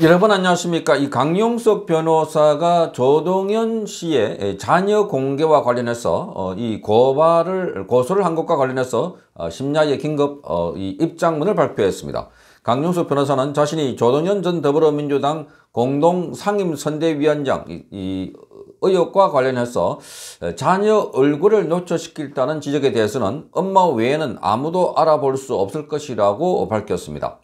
여러분 안녕하십니까 이 강용석 변호사가 조동현 씨의 자녀 공개와 관련해서 어, 이 고발을 고소를 한 것과 관련해서 어, 심야의 긴급 어, 이 입장문을 발표했습니다 강용석 변호사는 자신이 조동현 전 더불어민주당 공동상임선대위원장 이 의혹과 관련해서 자녀 얼굴을 노출시킬다는 지적에 대해서는 엄마 외에는 아무도 알아볼 수 없을 것이라고 밝혔습니다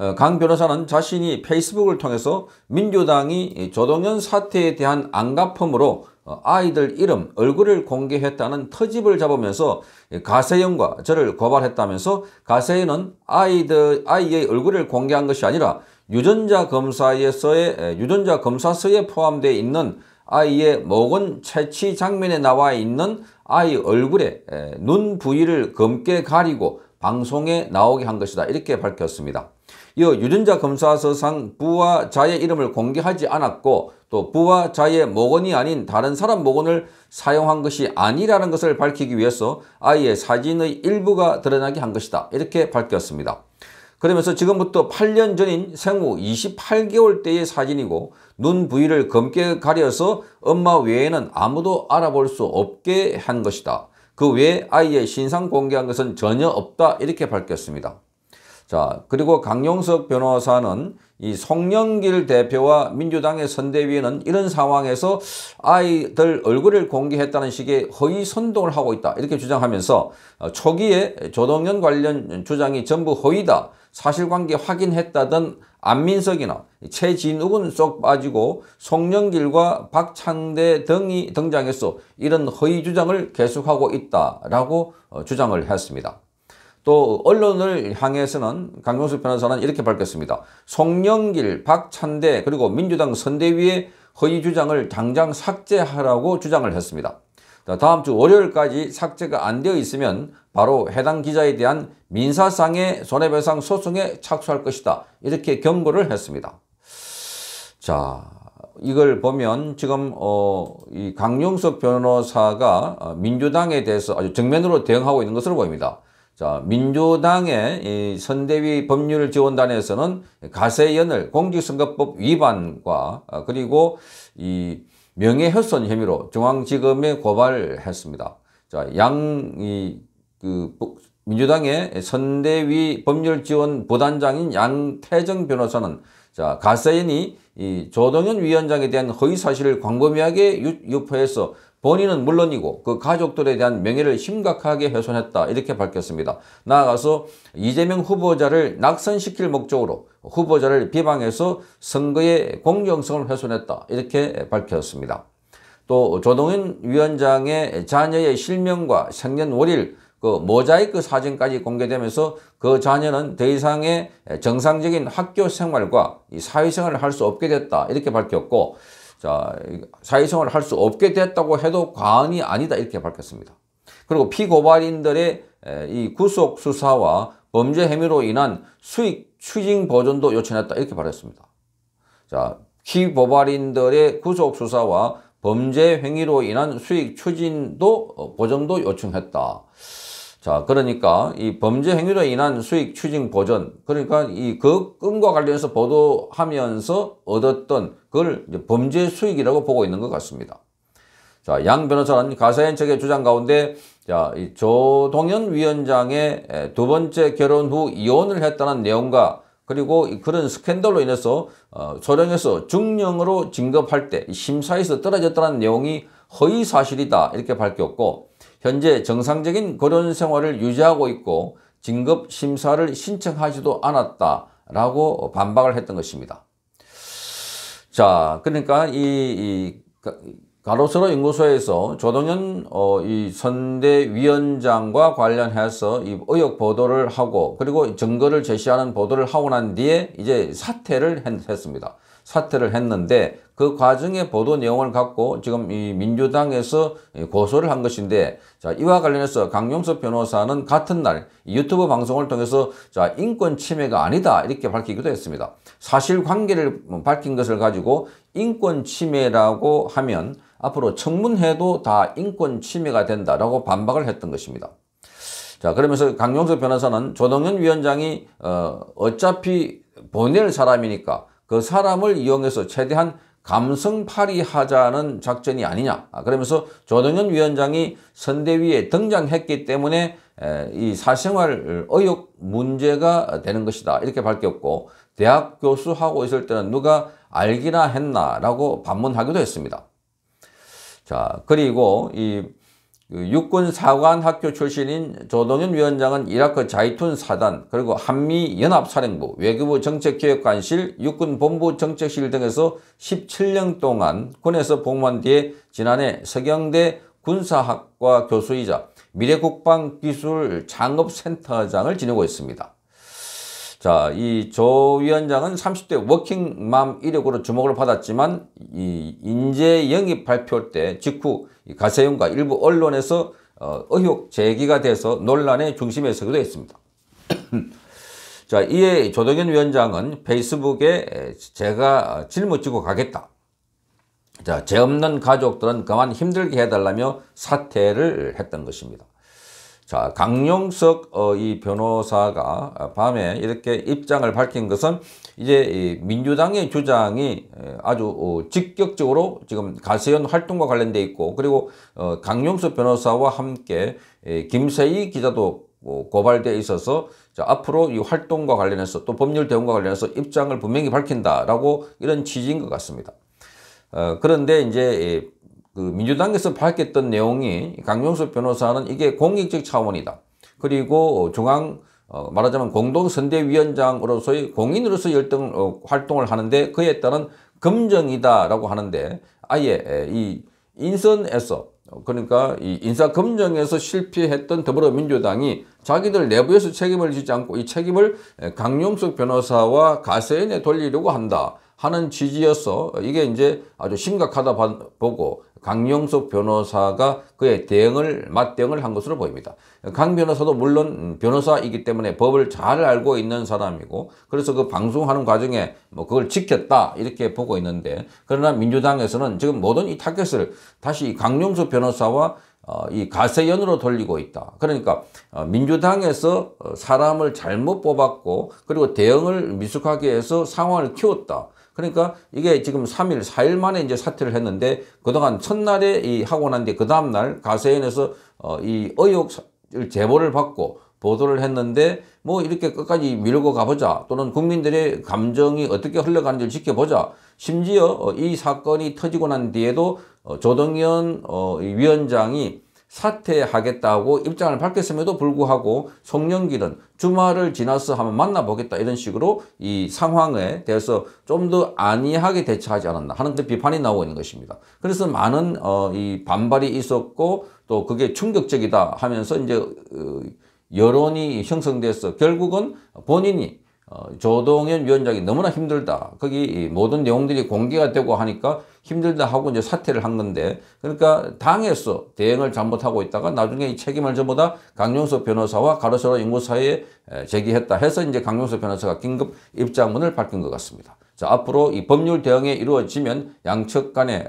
어, 강 변호사는 자신이 페이스북을 통해서 민주당이 조동연 사태에 대한 안갚음으로 어, 아이들 이름, 얼굴을 공개했다는 터집을 잡으면서 가세연과 저를 고발했다면서 가세연은 아이들, 아이의 얼굴을 공개한 것이 아니라 유전자 검사에서의, 유전자 검사서에 포함되어 있는 아이의 목은 채취 장면에 나와 있는 아이 얼굴에 눈 부위를 검게 가리고 방송에 나오게 한 것이다. 이렇게 밝혔습니다. 이 유전자 검사서상 부와 자의 이름을 공개하지 않았고 또 부와 자의 모건이 아닌 다른 사람 모건을 사용한 것이 아니라는 것을 밝히기 위해서 아이의 사진의 일부가 드러나게 한 것이다. 이렇게 밝혔습니다. 그러면서 지금부터 8년 전인 생후 28개월 때의 사진이고 눈 부위를 검게 가려서 엄마 외에는 아무도 알아볼 수 없게 한 것이다. 그 외에 아이의 신상 공개한 것은 전혀 없다 이렇게 밝혔습니다. 자, 그리고 강용석 변호사는 이 송영길 대표와 민주당의 선대위원은 이런 상황에서 아이들 얼굴을 공개했다는 식의 허위 선동을 하고 있다. 이렇게 주장하면서 어, 초기에 조동연 관련 주장이 전부 허위다. 사실관계 확인했다던 안민석이나 최진욱은 쏙 빠지고 송영길과 박창대 등이 등장했어. 이런 허위 주장을 계속하고 있다라고 어, 주장을 했습니다. 또 언론을 향해서는 강경수 변호사는 이렇게 밝혔습니다. 송영길, 박찬대 그리고 민주당 선대위의 허위 주장을 당장 삭제하라고 주장을 했습니다. 다음 주 월요일까지 삭제가 안 되어 있으면 바로 해당 기자에 대한 민사상의 손해배상 소송에 착수할 것이다. 이렇게 경고를 했습니다. 자, 이걸 보면 지금 어, 이 강용석 변호사가 민주당에 대해서 아주 정면으로 대응하고 있는 것으로 보입니다. 자, 민주당의 이 선대위 법률 지원단에서는 가세연을 공직선거법 위반과 어, 그리고 이 명예훼손 혐의로 중앙지검에 고발했습니다. 자, 양, 이, 그, 민주당의 선대위 법률지원 부단장인 양태정 변호사는 자, 가세연이이 조동현 위원장에 대한 허위 사실을 광범위하게 유, 포해서 본인은 물론이고 그 가족들에 대한 명예를 심각하게 훼손했다 이렇게 밝혔습니다. 나아가서 이재명 후보자를 낙선시킬 목적으로 후보자를 비방해서 선거의 공정성을 훼손했다 이렇게 밝혔습니다. 또조동인 위원장의 자녀의 실명과 생년월일 그 모자이크 사진까지 공개되면서 그 자녀는 더 이상의 정상적인 학교 생활과 사회생활을 할 수 없게 됐다 이렇게 밝혔고 자, 사회생활을 할 수 없게 됐다고 해도 과언이 아니다 이렇게 밝혔습니다. 그리고 피고발인들의 이 구속 수사와 범죄 혐의로 인한 수익 추징 보전도 요청했다 이렇게 말했습니다. 자, 피고발인들의 구속 수사와 범죄 행위로 인한 수익 추진도 보정도 어, 요청했다. 자, 그러니까 이 범죄 행위로 인한 수익 추징 보전, 그러니까 이그 끔과 관련해서 보도하면서 얻었던 그걸 범죄 수익이라고 보고 있는 것 같습니다. 자, 양 변호사는 가사연 측의 주장 가운데 자, 이 조동현 위원장의 두 번째 결혼 후 이혼을 했다는 내용과 그리고 그런 스캔들로 인해서 어, 소령에서 중령으로 진급할 때 심사에서 떨어졌다는 내용이 허위 사실이다 이렇게 밝혔고 현재 정상적인 거론 생활을 유지하고 있고 진급 심사를 신청하지도 않았다라고 반박을 했던 것입니다. 자, 그러니까 이, 이 가로세로 연구소에서 조동현 어, 이 선대위원장과 관련해서 이 의혹 보도를 하고 그리고 증거를 제시하는 보도를 하고 난 뒤에 이제 사퇴를 했, 습니다 사퇴를 했는데 그 과정에 보도 내용을 갖고 지금 이 민주당에서 고소를 한 것인데 자 이와 관련해서 강용석 변호사는 같은 날 유튜브 방송을 통해서 자 인권 침해가 아니다 이렇게 밝히기도 했습니다. 사실관계를 밝힌 것을 가지고 인권 침해라고 하면 앞으로 청문회도 다 인권 침해가 된다라고 반박을 했던 것입니다. 자 그러면서 강용석 변호사는 조동현 위원장이 어, 어차피 보낼 사람이니까 그 사람을 이용해서 최대한 감성팔이하자는 작전이 아니냐 아, 그러면서 조동현 위원장이 선대위에 등장했기 때문에 이 사생활 의혹 문제가 되는 것이다 이렇게 밝혔고 대학 교수하고 있을 때는 누가 알기나 했나라고 반문하기도 했습니다. 자 그리고 이그 육군 사관학교 출신인 조동현 위원장은 이라크 자이툰 사단 그리고 한미연합사령부 외교부 정책기획관실 육군본부 정책실 등에서 17년 동안 군에서 복무한 뒤에 지난해 서경대 군사학과 교수이자 미래국방기술창업센터장을 지내고 있습니다. 자, 이 조 위원장은 30대 워킹맘 이력으로 주목을 받았지만 이 인재 영입 발표 때 직후 가세윤과 일부 언론에서 어, 의혹 제기가 돼서 논란의 중심에 서기도 했습니다. 자, 이에 조동현 위원장은 페이스북에 제가 짊어지고 가겠다. 자, 죄 없는 가족들은 그만 힘들게 해달라며 사퇴를 했던 것입니다. 자, 강용석 어, 이 변호사가 밤에 이렇게 입장을 밝힌 것은 이제 이 민주당의 주장이 아주 어, 직격적으로 지금 가세현 활동과 관련돼 있고 그리고 어, 강용석 변호사와 함께 에, 김세희 기자도 어, 고발돼 있어서 자, 앞으로 이 활동과 관련해서 또 법률 대응과 관련해서 입장을 분명히 밝힌다라고 이런 취지인 것 같습니다. 어, 그런데 이제 그 민주당에서 밝혔던 내용이 강용석 변호사는 이게 공익적 차원이다. 그리고 중앙 어, 말하자면 공동선대위원장으로서의 공인으로서 열등 어, 활동을 하는데 그에 따른 검정이다라고 하는데 아예 이 인선에서 어, 그러니까 이 인사 검증에서 실패했던 더불어민주당이 자기들 내부에서 책임을 지지 않고 이 책임을 강용석 변호사와 가세인에 돌리려고 한다. 하는 취지여서 이게 이제 아주 심각하다 보고 강영석 변호사가 그의 대응을 맞대응을 한 것으로 보입니다. 강 변호사도 물론 변호사이기 때문에 법을 잘 알고 있는 사람이고 그래서 그 방송하는 과정에 뭐 그걸 지켰다 이렇게 보고 있는데 그러나 민주당에서는 지금 모든 이 타켓을 다시 강영석 변호사와 어, 이 가세연으로 돌리고 있다. 그러니까 어, 민주당에서 어, 사람을 잘못 뽑았고 그리고 대응을 미숙하게 해서 상황을 키웠다. 그러니까 이게 지금 3일, 4일 만에 이제 사퇴를 했는데 그동안 첫날에 이 하고 난 뒤 그 다음날 가세인에서 어, 이 의혹을 제보를 받고 보도를 했는데 뭐 이렇게 끝까지 밀고 가보자 또는 국민들의 감정이 어떻게 흘러가는지를 지켜보자 심지어 어, 이 사건이 터지고 난 뒤에도 어, 조동현 어, 위원장이 사퇴하겠다고 입장을 밝혔음에도 불구하고 송영길은 주말을 지나서 한번 만나보겠다 이런 식으로 이 상황에 대해서 좀 더 안이하게 대처하지 않았나 하는 그 비판이 나오고 있는 것입니다. 그래서 많은 어, 이 반발이 있었고 또 그게 충격적이다 하면서 이제 어, 여론이 형성돼서 결국은 본인이 어, 조동현 위원장이 너무나 힘들다. 거기 모든 내용들이 공개가 되고 하니까 힘들다 하고 이제 사퇴를 한 건데 그러니까 당에서 대응을 잘못하고 있다가 나중에 이 책임을 전부 다 강용석 변호사와 가로세로 연구사에 제기했다 해서 이제 강용석 변호사가 긴급 입장문을 밝힌 것 같습니다. 자, 앞으로 이 법률 대응에 이루어지면 양측 간에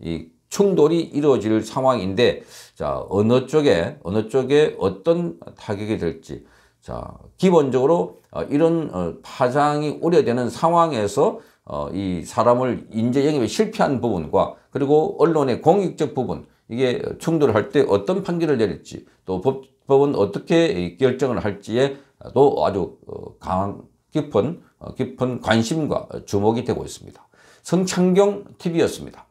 이 충돌이 이루어질 상황인데 자 어느 쪽에 어느 쪽에 어떤 타격이 될지 자, 기본적으로 어, 이런 어, 파장이 우려되는 상황에서 어, 이 사람을 인재 영입에 실패한 부분과 그리고 언론의 공익적 부분 이게 충돌할 때 어떤 판결을 내릴지 또 법, 은 어떻게 결정을 할지에도 아주 강 깊은 깊은 관심과 주목이 되고 있습니다. 성창경 TV였습니다.